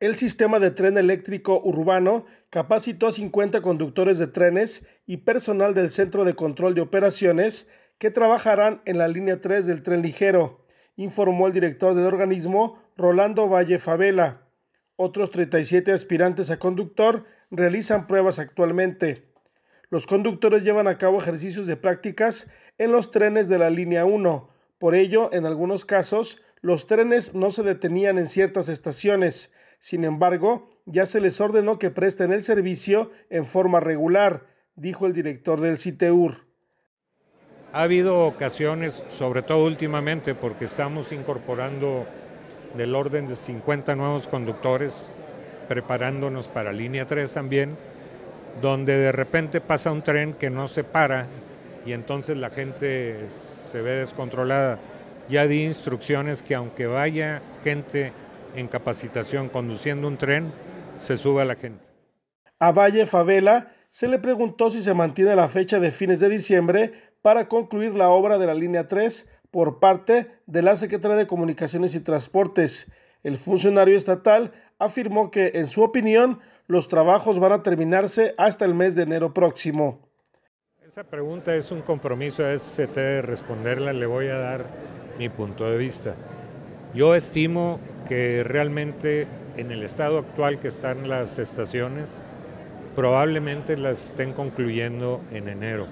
El sistema de tren eléctrico urbano capacitó a 50 conductores de trenes y personal del Centro de Control de Operaciones que trabajarán en la línea 3 del tren ligero, informó el director del organismo Rolando Valle Favela. Otros 37 aspirantes a conductor realizan pruebas actualmente. Los conductores llevan a cabo ejercicios de prácticas en los trenes de la línea 1. Por ello, en algunos casos, los trenes no se detenían en ciertas estaciones, sin embargo, ya se les ordenó que presten el servicio en forma regular, dijo el director del CITEUR. Ha habido ocasiones, sobre todo últimamente, porque estamos incorporando del orden de 50 nuevos conductores, preparándonos para línea 3 también, donde de repente pasa un tren que no se para y entonces la gente se ve descontrolada. Ya di instrucciones que aunque vaya gente en capacitación conduciendo un tren, se sube a la gente. A Valle Favela se le preguntó si se mantiene la fecha de fines de diciembre para concluir la obra de la línea 3 por parte de la Secretaría de Comunicaciones y Transportes. El funcionario estatal afirmó que, en su opinión, los trabajos van a terminarse hasta el mes de enero próximo. Esa pregunta es un compromiso a CT responderla, le voy a dar mi punto de vista. Yo estimo que realmente en el estado actual que están las estaciones, probablemente las estén concluyendo en enero.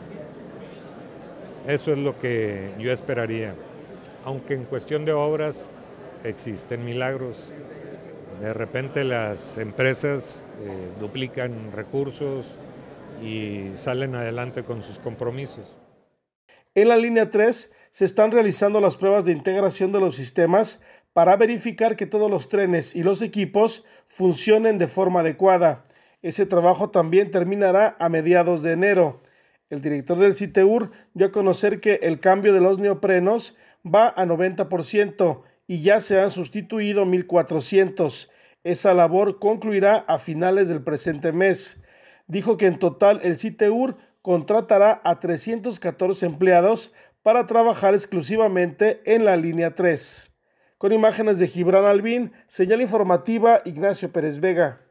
Eso es lo que yo esperaría. Aunque en cuestión de obras existen milagros. De repente las empresas eh, duplican recursos y salen adelante con sus compromisos. En la línea 3 se están realizando las pruebas de integración de los sistemas para verificar que todos los trenes y los equipos funcionen de forma adecuada. Ese trabajo también terminará a mediados de enero. El director del CITEUR dio a conocer que el cambio de los neoprenos va a 90% y ya se han sustituido 1.400. Esa labor concluirá a finales del presente mes. Dijo que en total el CITEUR contratará a 314 empleados para trabajar exclusivamente en la línea 3. Con imágenes de Gibran Albín, señal informativa Ignacio Pérez Vega.